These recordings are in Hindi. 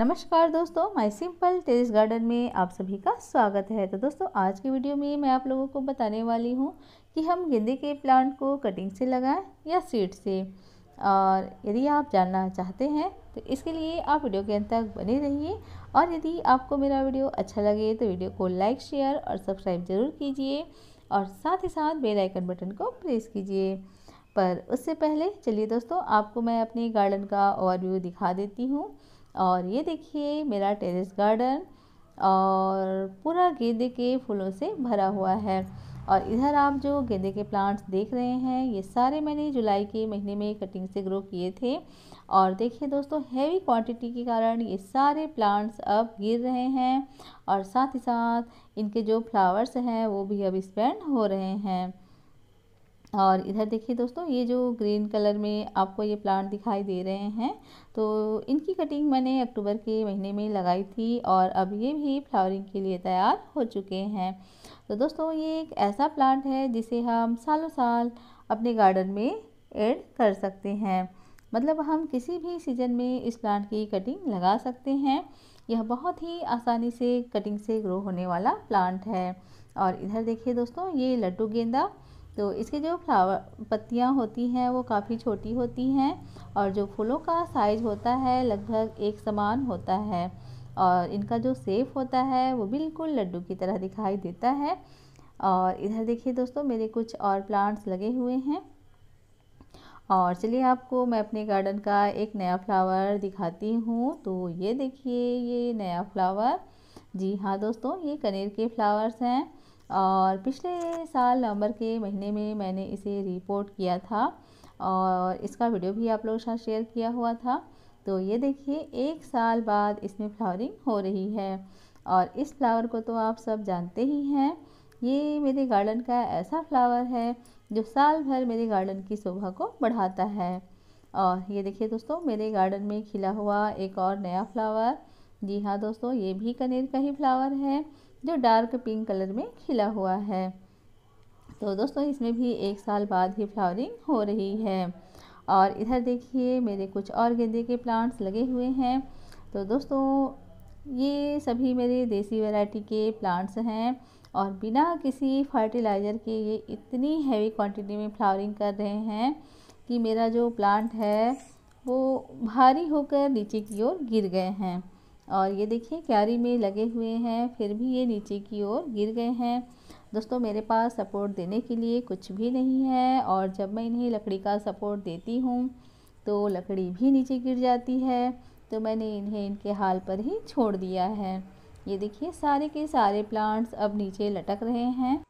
नमस्कार दोस्तों माय सिंपल टेरिस गार्डन में आप सभी का स्वागत है तो दोस्तों आज की वीडियो में मैं आप लोगों को बताने वाली हूँ कि हम गेंदे के प्लांट को कटिंग से लगाएं या सीड से और यदि आप जानना चाहते हैं तो इसके लिए आप वीडियो के अंत तक बने रहिए और यदि आपको मेरा वीडियो अच्छा लगे तो वीडियो को लाइक शेयर और सब्सक्राइब ज़रूर कीजिए और साथ ही साथ बेलाइकन बटन को प्रेस कीजिए पर उससे पहले चलिए दोस्तों आपको मैं अपने गार्डन का ओवरव्यू दिखा देती हूँ और ये देखिए मेरा टेरेस गार्डन और पूरा गेंदे के फूलों से भरा हुआ है और इधर आप जो गेंदे के प्लांट्स देख रहे हैं ये सारे मैंने जुलाई के महीने में कटिंग से ग्रो किए थे और देखिए दोस्तों हैवी क्वांटिटी के कारण ये सारे प्लांट्स अब गिर रहे हैं और साथ ही साथ इनके जो फ्लावर्स हैं वो भी अब स्पेंड हो रहे हैं और इधर देखिए दोस्तों ये जो ग्रीन कलर में आपको ये प्लांट दिखाई दे रहे हैं तो इनकी कटिंग मैंने अक्टूबर के महीने में लगाई थी और अब ये भी फ्लावरिंग के लिए तैयार हो चुके हैं तो दोस्तों ये एक ऐसा प्लांट है जिसे हम सालों साल अपने गार्डन में ऐड कर सकते हैं मतलब हम किसी भी सीज़न में इस प्लांट की कटिंग लगा सकते हैं यह बहुत ही आसानी से कटिंग से ग्रो होने वाला प्लांट है और इधर देखिए दोस्तों ये लड्डू गेंदा तो इसके जो फ्लावर पत्तियाँ होती हैं वो काफ़ी छोटी होती हैं और जो फूलों का साइज़ होता है लगभग एक समान होता है और इनका जो सेफ होता है वो बिल्कुल लड्डू की तरह दिखाई देता है और इधर देखिए दोस्तों मेरे कुछ और प्लांट्स लगे हुए हैं और चलिए आपको मैं अपने गार्डन का एक नया फ्लावर दिखाती हूँ तो ये देखिए ये नया फ्लावर जी हाँ दोस्तों ये कनेर के फ्लावर्स हैं और पिछले साल नवंबर के महीने में मैंने इसे रिपोर्ट किया था और इसका वीडियो भी आप लोगों के साथ शेयर किया हुआ था तो ये देखिए एक साल बाद इसमें फ्लावरिंग हो रही है और इस फ्लावर को तो आप सब जानते ही हैं ये मेरे गार्डन का ऐसा फ्लावर है जो साल भर मेरे गार्डन की शोभा को बढ़ाता है और ये देखिए दोस्तों मेरे गार्डन में खिला हुआ एक और नया फ्लावर जी हाँ दोस्तों ये भी कनेर का ही फ्लावर है जो डार्क पिंक कलर में खिला हुआ है तो दोस्तों इसमें भी एक साल बाद ही फ्लावरिंग हो रही है और इधर देखिए मेरे कुछ और गेंदे के प्लांट्स लगे हुए हैं तो दोस्तों ये सभी मेरे देसी वैरायटी के प्लांट्स हैं और बिना किसी फर्टिलाइज़र के ये इतनी हैवी क्वांटिटी में फ्लावरिंग कर रहे हैं कि मेरा जो प्लांट है वो भारी होकर नीचे की ओर गिर गए हैं और ये देखिए क्यारी में लगे हुए हैं फिर भी ये नीचे की ओर गिर गए हैं दोस्तों मेरे पास सपोर्ट देने के लिए कुछ भी नहीं है और जब मैं इन्हें लकड़ी का सपोर्ट देती हूँ तो लकड़ी भी नीचे गिर जाती है तो मैंने इन्हें इनके हाल पर ही छोड़ दिया है ये देखिए सारे के सारे प्लांट्स अब नीचे लटक रहे हैं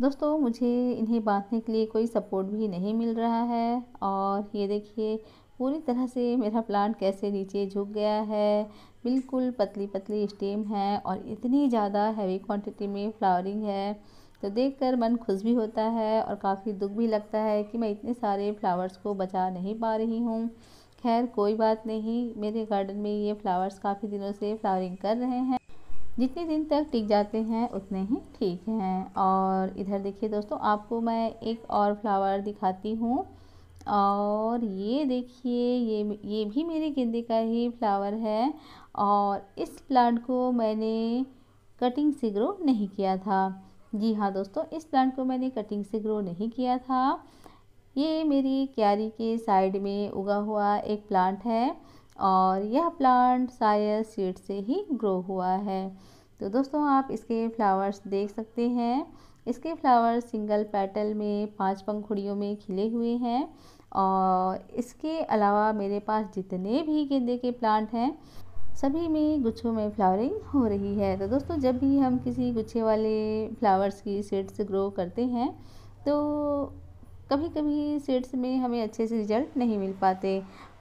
दोस्तों मुझे इन्हें बांधने के लिए कोई सपोर्ट भी नहीं मिल रहा है और ये देखिए पूरी तरह से मेरा प्लांट कैसे नीचे झुक गया है बिल्कुल पतली पतली स्टेम है और इतनी ज़्यादा हैवी क्वांटिटी में फ्लावरिंग है तो देखकर मन खुश भी होता है और काफ़ी दुख भी लगता है कि मैं इतने सारे फ्लावर्स को बचा नहीं पा रही हूँ खैर कोई बात नहीं मेरे गार्डन में ये फ्लावर्स काफ़ी दिनों से फ्लावरिंग कर रहे हैं जितने दिन तक टिक जाते हैं उतने ही ठीक हैं और इधर देखिए दोस्तों आपको मैं एक और फ्लावर दिखाती हूँ और ये देखिए ये ये भी मेरे गेंदे का ही फ्लावर है और इस प्लांट को मैंने कटिंग से ग्रो नहीं किया था जी हाँ दोस्तों इस प्लांट को मैंने कटिंग से ग्रो नहीं किया था ये मेरी क्यारी के साइड में उगा हुआ एक प्लांट है और यह प्लांट शायद सीड से ही ग्रो हुआ है तो दोस्तों आप इसके फ्लावर्स देख सकते हैं इसके फ्लावर सिंगल पैटल में पांच पंखुड़ियों में खिले हुए हैं और इसके अलावा मेरे पास जितने भी गेंदे के प्लांट हैं सभी में गुच्छों में फ्लावरिंग हो रही है तो दोस्तों जब भी हम किसी गुच्छे वाले फ्लावर्स की सीड्स ग्रो करते हैं तो कभी कभी सीड्स में हमें अच्छे से रिजल्ट नहीं मिल पाते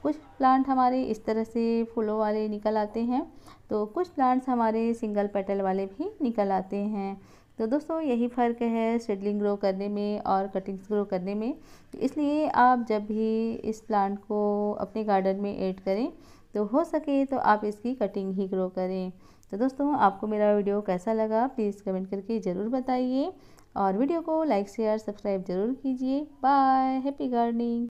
कुछ प्लांट हमारे इस तरह से फूलों वाले निकल आते हैं तो कुछ प्लांट्स हमारे सिंगल पेटल वाले भी निकल आते हैं तो दोस्तों यही फ़र्क है सीडलिंग ग्रो करने में और कटिंग्स ग्रो करने में तो इसलिए आप जब भी इस प्लांट को अपने गार्डन में ऐड करें तो हो सके तो आप इसकी कटिंग ही ग्रो करें तो दोस्तों आपको मेरा वीडियो कैसा लगा प्लीज़ कमेंट करके ज़रूर बताइए और वीडियो को लाइक शेयर सब्सक्राइब ज़रूर कीजिए बाय हैप्पी गार्डनिंग